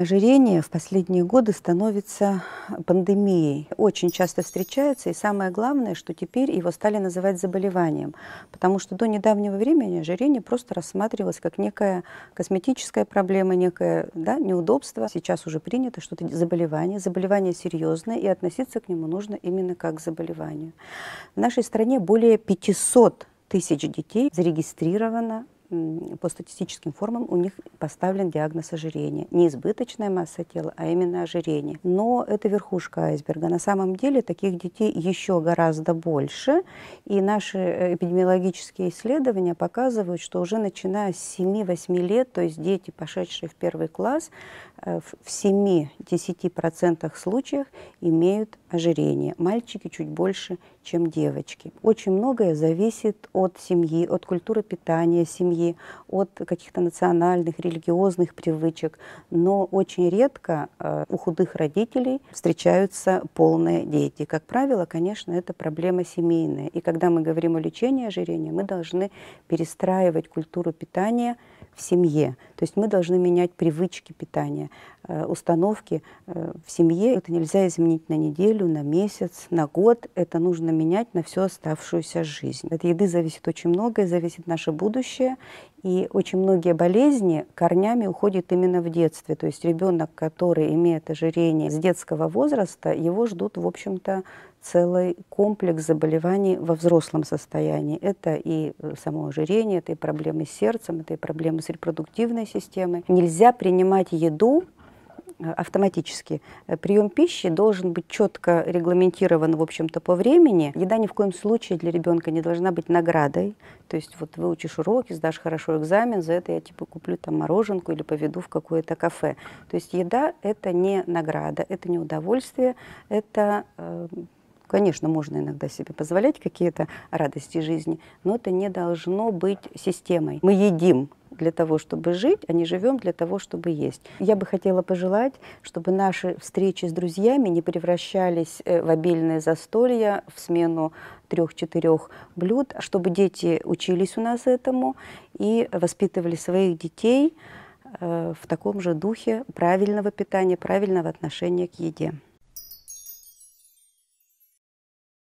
Ожирение в последние годы становится пандемией. Очень часто встречается, и самое главное, что теперь его стали называть заболеванием, потому что до недавнего времени ожирение просто рассматривалось как некая косметическая проблема, некое да, неудобство. Сейчас уже принято, что это заболевание, заболевание серьезное, и относиться к нему нужно именно как к заболеванию. В нашей стране более 500 тысяч детей зарегистрировано по статистическим формам у них поставлен диагноз ожирения. Не избыточная масса тела, а именно ожирение. Но это верхушка айсберга. На самом деле таких детей еще гораздо больше. И наши э, эпидемиологические исследования показывают, что уже начиная с 7-8 лет, то есть дети, пошедшие в первый класс, э, в 7-10% случаях имеют ожирение. Мальчики чуть больше, чем девочки. Очень многое зависит от семьи, от культуры питания семьи, семьи, от каких-то национальных, религиозных привычек. Но очень редко э, у худых родителей встречаются полные дети. Как правило, конечно, это проблема семейная. И когда мы говорим о лечении ожирения, мы должны перестраивать культуру питания – в семье. То есть мы должны менять привычки питания, э, установки э, в семье. Это нельзя изменить на неделю, на месяц, на год. Это нужно менять на всю оставшуюся жизнь. От еды зависит очень многое, зависит наше будущее. И очень многие болезни корнями уходят именно в детстве. То есть ребенок, который имеет ожирение с детского возраста, его ждут, в общем-то, целый комплекс заболеваний во взрослом состоянии. Это и э, самоожирение, это и проблемы с сердцем, это и проблемы с репродуктивной системой. Нельзя принимать еду э, автоматически. Э, прием пищи должен быть четко регламентирован, в общем-то, по времени. Еда ни в коем случае для ребенка не должна быть наградой. То есть вот выучишь уроки, сдашь хорошо экзамен, за это я типа куплю там мороженку или поведу в какое-то кафе. То есть еда – это не награда, это не удовольствие, это э, Конечно, можно иногда себе позволять какие-то радости жизни, но это не должно быть системой. Мы едим для того, чтобы жить, а не живем для того, чтобы есть. Я бы хотела пожелать, чтобы наши встречи с друзьями не превращались э, в обильные застолья, в смену трех-четырех блюд, а чтобы дети учились у нас этому и воспитывали своих детей э, в таком же духе правильного питания, правильного отношения к еде.